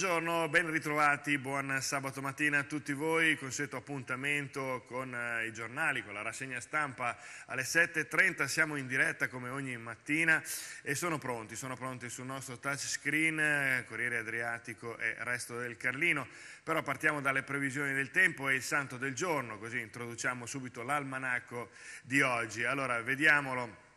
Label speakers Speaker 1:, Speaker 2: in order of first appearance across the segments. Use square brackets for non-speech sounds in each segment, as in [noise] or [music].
Speaker 1: Buongiorno, ben ritrovati, buon sabato mattina a tutti voi, consueto appuntamento con eh, i giornali, con la rassegna stampa alle 7.30, siamo in diretta come ogni mattina e sono pronti, sono pronti sul nostro touchscreen, eh, Corriere Adriatico e Resto del Carlino, però partiamo dalle previsioni del tempo e il santo del giorno, così introduciamo subito l'almanacco di oggi. Allora, vediamolo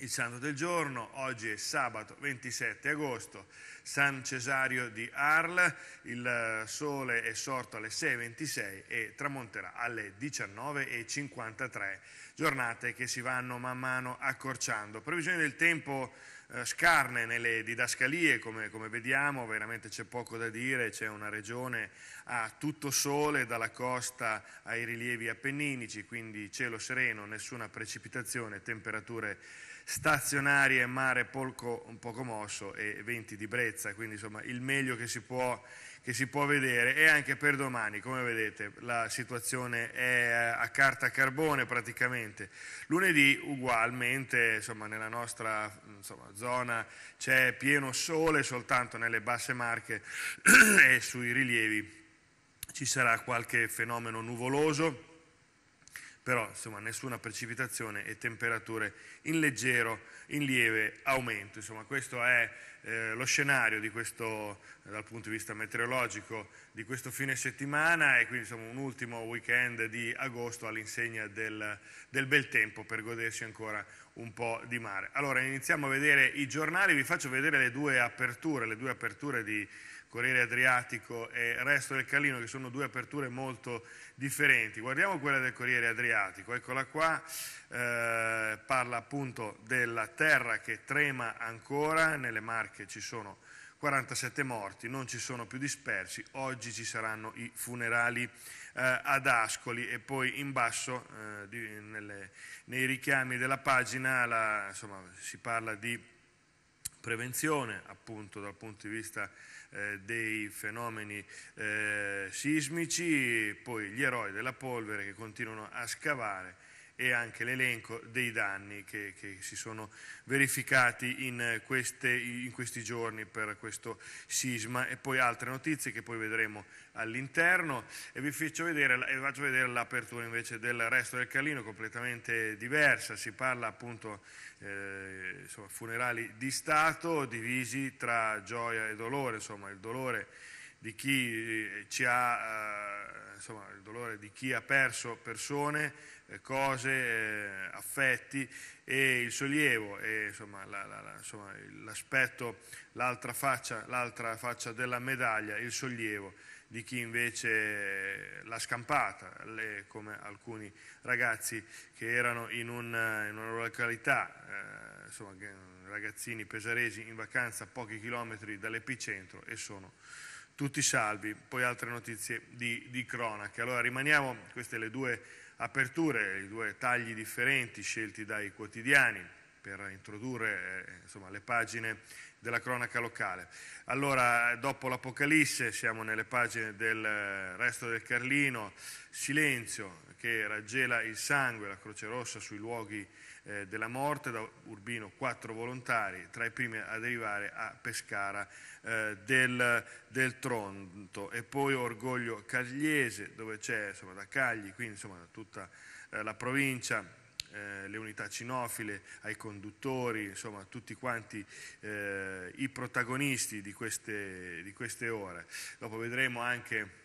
Speaker 1: il santo del giorno, oggi è sabato 27 agosto, San Cesario di Arles, il eh, sole è sorto alle 6.26 e tramonterà alle 19.53, giornate che si vanno man mano accorciando. Previsione del tempo eh, scarne nelle didascalie, come, come, vediamo, veramente c'è poco da dire, c'è una regione a tutto sole dalla costa ai rilievi appenninici, quindi cielo sereno, nessuna precipitazione, temperature stazionarie, mare polco, un poco mosso e venti di brezza, quindi insomma il meglio che si, può, che si può vedere e anche per domani, come vedete la situazione è eh, a carta carbone praticamente. Lunedì ugualmente, insomma nella nostra insomma, zona c'è pieno sole soltanto nelle basse marche [clears throat] e sui rilievi ci sarà qualche fenomeno nuvoloso però insomma, nessuna precipitazione e temperature in leggero, in lieve aumento. Insomma, questo è eh, lo scenario questo, dal punto di vista meteorologico di questo fine settimana e quindi insomma, un ultimo weekend di agosto all'insegna del, del, bel tempo per godersi ancora un po' di mare. Allora iniziamo a vedere i giornali, vi faccio vedere le due aperture, le due aperture di Corriere Adriatico e Resto del Carlino, che sono due aperture molto differenti. Guardiamo quella del Corriere Adriatico, eccola qua, eh, parla appunto della terra che trema ancora, nelle Marche ci sono 47 morti, non ci sono più dispersi, oggi ci saranno i funerali eh, ad Ascoli e poi in basso eh, di, nelle, nei richiami della pagina la, insomma, si parla di prevenzione appunto dal punto di vista eh, dei fenomeni eh, sismici, poi gli eroi della polvere che continuano a scavare e anche l'elenco dei danni che, che si sono verificati in, queste, in, questi giorni per questo sisma e poi altre notizie che poi vedremo all'interno e vi faccio vedere, faccio vedere l'apertura invece del resto del Carlino completamente diversa, si parla appunto eh, insomma, funerali di Stato divisi tra gioia e dolore, insomma il dolore di chi eh, ci ha, eh, insomma, il dolore di chi ha perso persone, eh, cose, affetti e il sollievo e insomma, l'aspetto, la, la, faccia, l'altra faccia della medaglia, il sollievo di chi invece l'ha scampata, le, come alcuni ragazzi che erano in, un, in una località, eh, insomma, ragazzini pesaresi in vacanza a pochi chilometri dall'epicentro e sono tutti salvi. Poi altre notizie di, di cronaca. Allora rimaniamo, queste le due aperture, i due tagli differenti scelti dai quotidiani per introdurre eh, insomma, le pagine della cronaca locale. Allora, dopo l'Apocalisse, siamo nelle pagine del eh, resto del Carlino, silenzio che raggela il sangue, la Croce Rossa sui luoghi eh, della morte, da Urbino quattro volontari, tra i primi ad arrivare a Pescara eh, del, del, Tronto e poi Orgoglio Cagliese dove c'è da Cagli, quindi insomma, tutta eh, la provincia eh, le unità cinofile, ai conduttori, insomma tutti quanti eh, i protagonisti di queste, di queste, ore. Dopo vedremo anche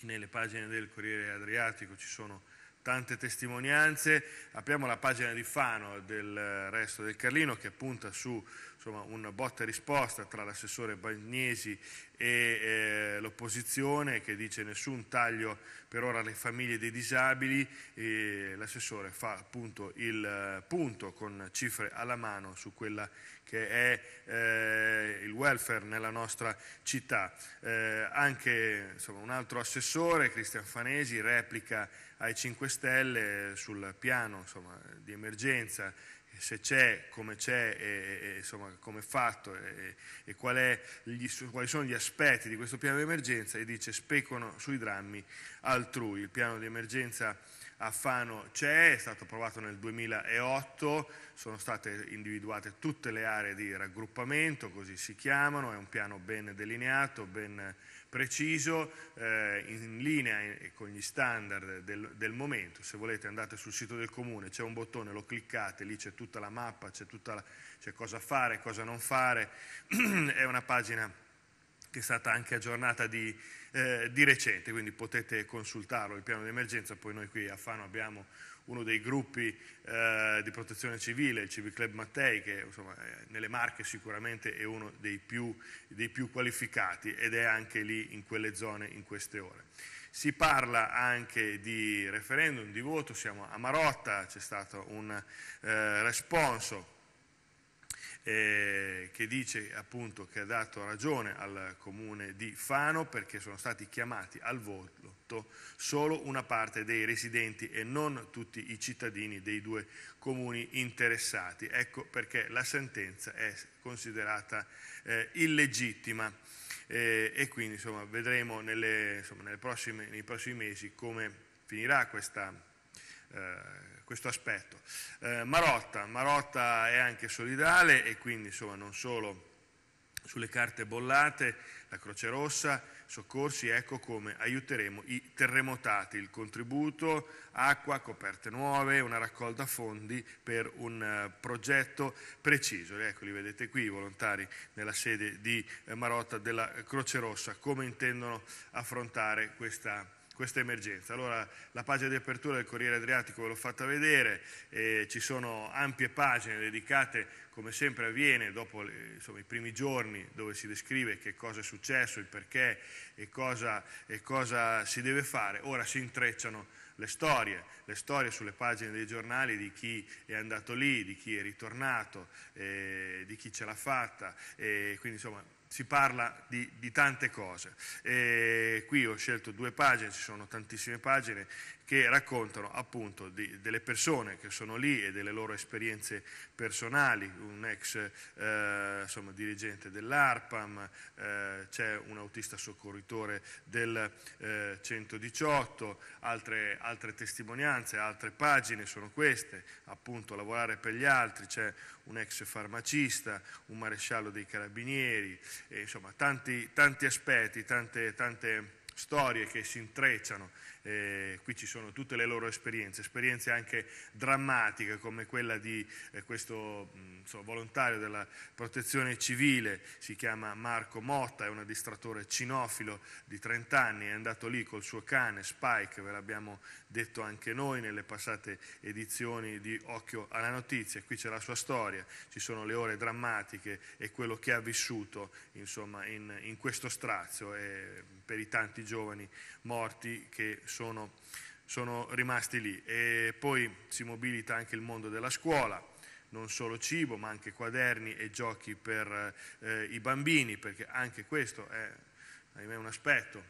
Speaker 1: nelle pagine del Corriere Adriatico ci sono tante testimonianze. Apriamo la pagina di Fano del resto del Carlino che punta su insomma, una botta e risposta tra l'assessore Bagnesi e eh, l'opposizione che dice nessun taglio per ora alle famiglie dei disabili e l'assessore fa appunto il eh, punto con cifre alla mano su quella che è eh, il welfare nella nostra città. Eh, anche insomma, un altro assessore, Cristian Fanesi, replica ai 5 Stelle sul piano insomma, di emergenza, se c'è, come c'è, e, e, insomma, come è fatto e, e qual è gli, quali sono gli aspetti di questo piano di emergenza e dice specono sui drammi altrui. Il piano di emergenza a Fano c'è, è stato approvato nel 2008, sono state individuate tutte le aree di raggruppamento, così si chiamano, è un piano ben delineato, ben preciso, eh, in linea con gli standard del, del, momento. Se volete andate sul sito del comune, c'è un bottone, lo cliccate, lì c'è tutta la mappa, c'è, cosa fare, cosa non fare, [clears throat] è una pagina che è stata anche aggiornata di, eh, di recente, quindi potete consultarlo, il piano di emergenza, poi noi qui a Fano abbiamo uno dei gruppi eh, di protezione civile, il Civic Club Mattei, che insomma, nelle Marche sicuramente è uno dei più, dei più, qualificati ed è anche lì in quelle zone in queste ore. Si parla anche di referendum, di voto, siamo a Marotta, c'è stato un eh, responso eh, che dice appunto che ha dato ragione al comune di Fano perché sono stati chiamati al voto solo una parte dei residenti e non tutti i cittadini dei due comuni interessati. Ecco perché la sentenza è considerata eh, illegittima. Eh, e quindi insomma, vedremo nelle, insomma, nelle prossime, nei prossimi mesi come finirà questa eh, questo aspetto. Eh, Marotta, Marotta è anche solidale e quindi insomma, non solo sulle carte bollate, la Croce Rossa, soccorsi, ecco come aiuteremo i terremotati, il contributo, acqua, coperte nuove, una raccolta fondi per un uh, progetto preciso. Ecco, li vedete qui, i volontari nella sede di eh, Marotta della Croce Rossa, come intendono affrontare questa questa emergenza. Allora la pagina di apertura del Corriere Adriatico ve l'ho fatta vedere, eh, ci sono ampie pagine dedicate come sempre avviene dopo insomma, i primi giorni dove si descrive che cosa è successo, il perché e cosa, e cosa si deve fare, ora si intrecciano le storie, le storie sulle pagine dei giornali di chi è andato lì, di chi è ritornato, eh, di chi ce l'ha fatta, eh, quindi insomma si parla di, di tante cose. E qui ho scelto due pagine, ci sono tantissime pagine che raccontano appunto di, delle persone che sono lì e delle loro esperienze personali, un ex eh, insomma, dirigente dell'ARPAM, eh, c'è un autista soccorritore del eh, 118, altre, altre, testimonianze, altre pagine sono queste, appunto lavorare per gli altri, c'è un ex farmacista, un maresciallo dei carabinieri, e, insomma tanti, tanti aspetti, tante, tante storie che si intrecciano eh, qui ci sono tutte le loro esperienze, esperienze anche drammatiche come quella di eh, questo insomma, mm, volontario della protezione civile, si chiama Marco Motta, è un adistratore cinofilo di 30 anni, è andato lì col suo cane Spike, ve l'abbiamo detto anche noi nelle passate edizioni di Occhio alla notizia, qui c'è la sua storia, ci sono le ore drammatiche e quello che ha vissuto insomma, in, in questo strazio e eh, per i tanti giovani morti che sono, sono rimasti lì. E poi si mobilita anche il mondo della scuola non solo cibo ma anche quaderni e giochi per eh, i bambini, perché anche questo è ahimè, un, aspetto,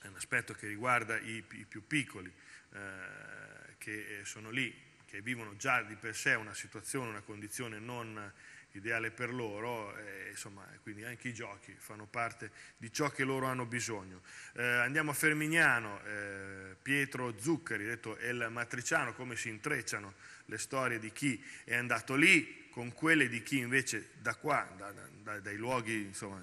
Speaker 1: è un aspetto, che riguarda i, i più piccoli, eh, che sono lì, che vivono già di per sé una situazione, una condizione non ideale per loro, e, insomma, quindi anche i giochi fanno parte di ciò che loro hanno bisogno. Eh, andiamo a Fermignano, eh, Pietro Zuccheri, detto El Matriciano, come si intrecciano le storie di chi è andato lì con quelle di chi invece da qua, da, da, dai luoghi insomma,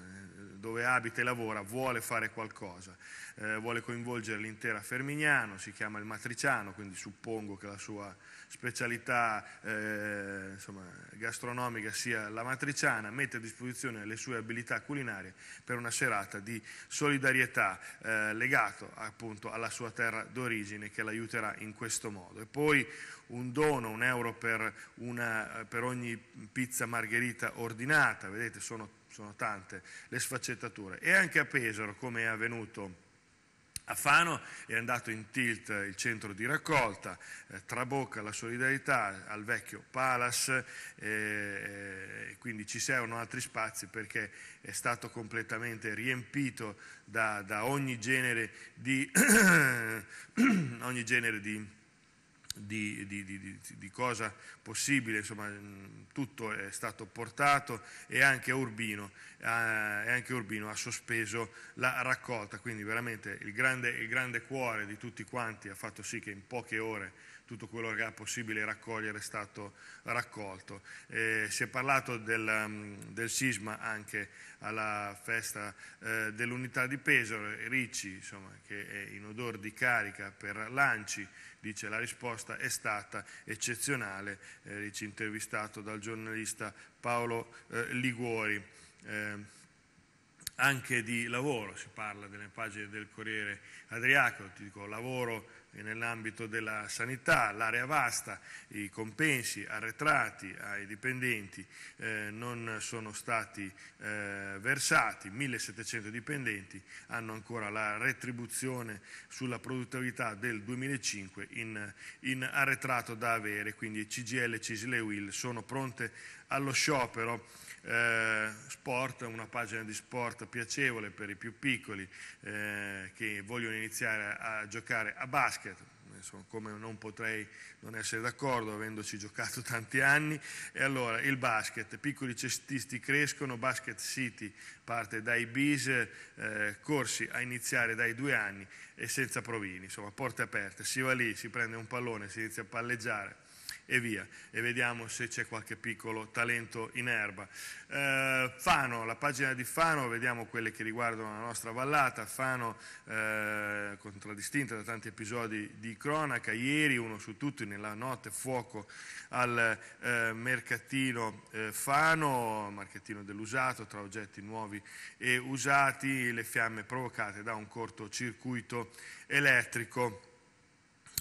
Speaker 1: dove abita e lavora vuole fare qualcosa, eh, vuole coinvolgere l'intera Fermignano, si chiama il matriciano, quindi suppongo che la sua specialità eh, insomma, gastronomica sia la matriciana, mette a disposizione le sue abilità culinarie per una serata di solidarietà eh, legato appunto alla sua terra d'origine che l'aiuterà in questo modo. E poi un dono, un euro per, una, per ogni pizza margherita ordinata, vedete sono sono tante le sfaccettature. E anche a Pesaro, come è avvenuto a Fano, è andato in tilt il centro di raccolta, eh, trabocca la solidarietà al vecchio Palace, eh, eh, quindi ci servono altri spazi perché è stato completamente riempito da, da ogni genere di... [coughs] ogni genere di di, di, di, di, cosa possibile, insomma tutto è stato portato e anche Urbino, eh, anche Urbino ha sospeso la raccolta, quindi veramente il grande, il grande, cuore di tutti quanti ha fatto sì che in poche ore tutto quello che era possibile raccogliere è stato raccolto. Eh, si è parlato del, mm, del, sisma anche alla festa eh, dell'unità di Pesaro, Ricci insomma, che è in odore di carica per Lanci, Dice la risposta è stata eccezionale, eh, dice intervistato dal giornalista Paolo eh, Liguori. Eh, anche di lavoro, si parla delle pagine del Corriere Adriaco, ti dico, lavoro nell'ambito della sanità, l'area vasta, i compensi arretrati ai dipendenti eh, non sono stati eh, versati, 1700 dipendenti hanno ancora la retribuzione sulla produttività del 2005 in, in arretrato da avere, quindi CGL, CISL e WIL sono pronte allo sciopero eh, sport, una pagina di sport piacevole per i più piccoli eh, che vogliono iniziare a giocare a basket, come non potrei non essere d'accordo avendoci giocato [laughs] tanti anni. E allora il basket, piccoli cestisti crescono, Basket City parte dai bis, eh, corsi a iniziare dai due anni e senza provini, insomma porte aperte, si va lì, si prende un pallone, si inizia a palleggiare e via. E vediamo se c'è qualche piccolo talento in erba. Eh, Fano, la pagina di Fano, vediamo quelle che riguardano la nostra vallata. Fano eh, contraddistinta da tanti episodi di cronaca. Ieri, uno su tutti, nella notte, fuoco al eh, mercatino eh, Fano, mercatino dell'usato, tra oggetti nuovi e usati, le fiamme provocate da un cortocircuito elettrico.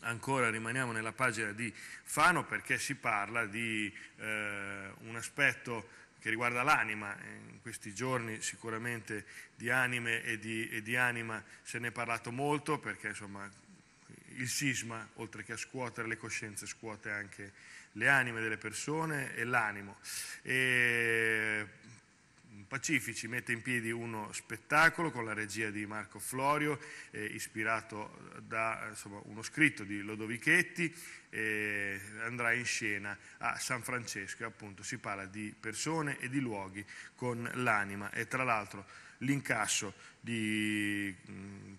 Speaker 1: Ancora rimaniamo nella pagina di Fano perché si parla di eh, un aspetto che riguarda l'anima, eh, in questi giorni sicuramente di anime e di, e di anima se ne è parlato molto perché insomma, il sisma, oltre che a scuotere le coscienze, scuote anche le anime delle persone e l'animo. E Pacifici mette in piedi uno spettacolo con la regia di Marco Florio, eh, ispirato da insomma, uno scritto di Lodovichetti, eh, andrà in scena a San Francesco e appunto si parla di persone e di luoghi con l'anima e tra l'altro l'incasso di, mm,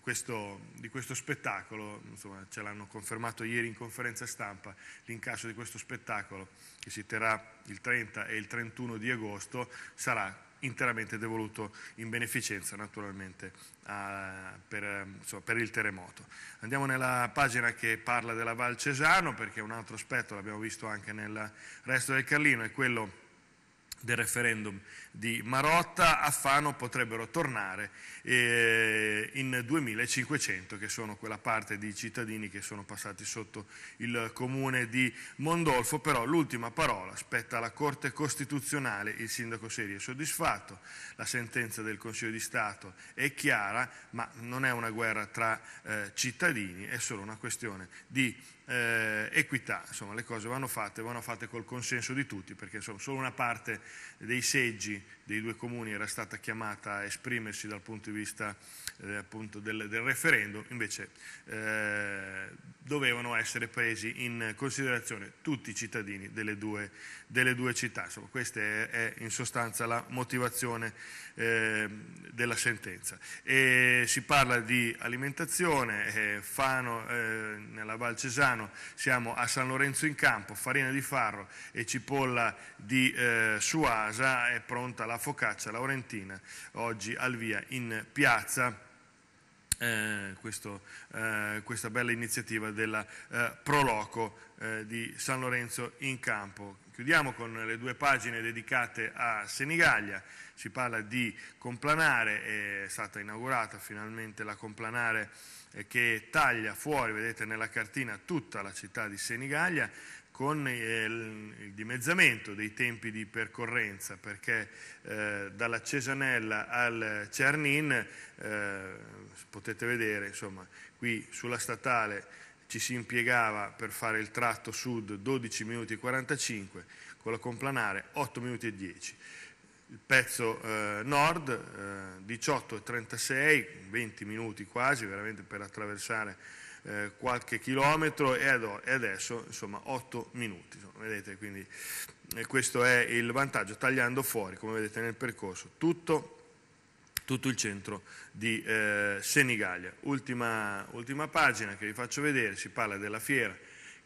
Speaker 1: di, questo spettacolo, insomma, ce l'hanno confermato ieri in conferenza stampa, l'incasso di questo spettacolo che si terrà il 30 e il 31 di agosto sarà interamente devoluto in beneficenza naturalmente a, per, insomma, per, il terremoto. Andiamo nella pagina che parla della Val Cesano perché un altro aspetto l'abbiamo visto anche nel resto del Carlino è quello del referendum di Marotta a Fano potrebbero tornare eh, in 2500 che sono quella parte di cittadini che sono passati sotto il comune di Mondolfo però l'ultima parola spetta alla Corte Costituzionale il sindaco Seri è soddisfatto la sentenza del Consiglio di Stato è chiara ma non è una guerra tra eh, cittadini è solo una questione di eh, equità, insomma le cose vanno fatte, vanno fatte col consenso di tutti, perché insomma, solo una parte dei seggi dei due comuni era stata chiamata a esprimersi dal punto di vista eh, del, del, referendum, invece eh, dovevano essere presi in considerazione tutti i cittadini delle due, delle due città. Insomma, questa è, è, in sostanza la motivazione eh, della sentenza. E si parla di alimentazione, eh, Fano eh, nella Val Cesano Milano, siamo a San Lorenzo in Campo, farina di farro e cipolla di eh, Suasa, è pronta la focaccia laurentina, oggi al via in piazza. Eh, questo, eh, questa bella iniziativa della eh, Proloco eh, di San Lorenzo in campo. Chiudiamo con le due pagine dedicate a Senigallia, si parla di complanare, è stata inaugurata finalmente la complanare che taglia fuori, vedete nella cartina, tutta la città di Senigallia con eh, il dimezzamento dei tempi di percorrenza, perché eh, dalla Cesanella al Cernin, eh, potete vedere, insomma, qui sulla statale ci si impiegava per fare il tratto sud 12 minuti e 45, con la complanare 8 minuti e 10 il pezzo eh, nord, eh, 18 e 36, 20 minuti quasi, veramente per attraversare eh, qualche chilometro e, ad, e, adesso insomma 8 minuti. Insomma, vedete, quindi eh, questo è il vantaggio, tagliando fuori, come vedete nel percorso, tutto, tutto il centro di eh, Senigallia. Ultima, ultima pagina che vi faccio vedere, si parla della fiera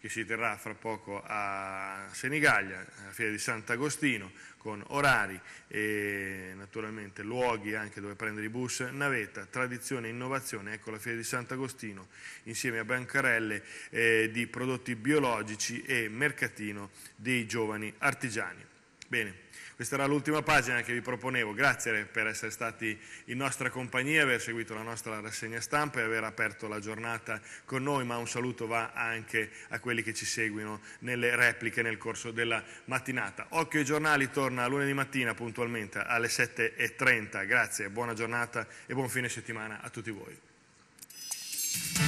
Speaker 1: che si terrà fra poco a Senigallia, alla Fiera di Sant'Agostino, con orari e naturalmente luoghi anche dove prendere i bus, navetta, tradizione e innovazione, ecco la Fiera di Sant'Agostino insieme a bancarelle eh, di prodotti biologici e mercatino dei giovani artigiani. Bene. Questa era l'ultima pagina che vi proponevo. Grazie per essere stati in nostra compagnia, aver seguito la nostra rassegna stampa e aver aperto la giornata con noi, ma un saluto va anche a quelli che ci seguono nelle repliche nel corso della mattinata. Occhio ai giornali torna lunedì mattina puntualmente alle 7.30. Grazie, buona giornata e buon fine settimana a tutti voi.